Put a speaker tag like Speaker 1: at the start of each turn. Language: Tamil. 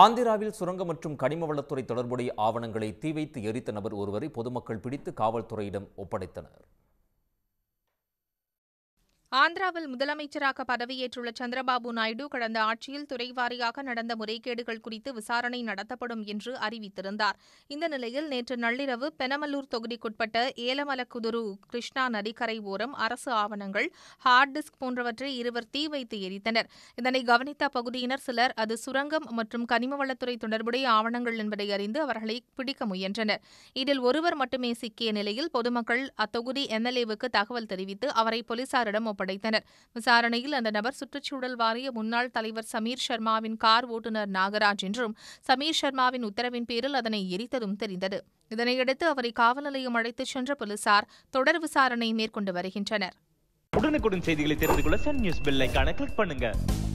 Speaker 1: ஆந்திராவில் சுரங்க மற்றும் கனிம வளத்துறை தொடர்புடைய ஆவணங்களை தீவைத்து எரித்த நபர் ஒருவரை பொதுமக்கள் பிடித்து காவல்துறையிடம் ஒப்படைத்தனர்
Speaker 2: ஆந்திராவில் முதலமைச்சராக பதவியேற்றுள்ள சந்திரபாபு நாயுடு கடந்த ஆட்சியில் துறைவாரியாக நடந்த முறைகேடுகள் குறித்து விசாரணை நடத்தப்படும் என்று அறிவித்திருந்தார் இந்த நிலையில் நேற்று நள்ளிரவு பெனமலூர் தொகுதிக்குட்பட்ட ஏலமலக்குதுரு கிருஷ்ணா நதிக்கரை ஓரம் அரசு ஆவணங்கள் ஹார்ட் டிஸ்க் போன்றவற்றை இருவர் தீ வைத்து எரித்தனர் இதனை கவனித்த அப்பகுதியினர் சிலர் அது சுரங்கம் மற்றும் கனிமவளத்துறை தொடர்புடைய ஆவணங்கள் என்பதை அறிந்து அவர்களை பிடிக்க முயன்றனர் இதில் ஒருவர் மட்டுமே சிக்கிய நிலையில் பொதுமக்கள் அத்தொகுதி எம்எல்ஏவுக்கு தகவல் தெரிவித்து அவரை போலீசாரிடம் படைத்தனர் விசாரணையில் அந்த நபர் சுற்றுச்சூழல் வாரிய முன்னாள் தலைவர் சமீர் சர்மாவின் கார் ஓட்டுநர் நாகராஜ் என்றும் சமீர் சர்மாவின் உத்தரவின் பேரில் அதனை எரித்ததும் தெரிந்தது இதனையடுத்து அவரை காவல் நிலையம் அழைத்துச் சென்ற போலீசார் தொடர் விசாரணை மேற்கொண்டு வருகின்றனர்
Speaker 3: உடனுக்குடன் செய்திகளை தெரிந்து கொள்ள சன் நியூஸ் பெல் கிளிக் பண்ணுங்க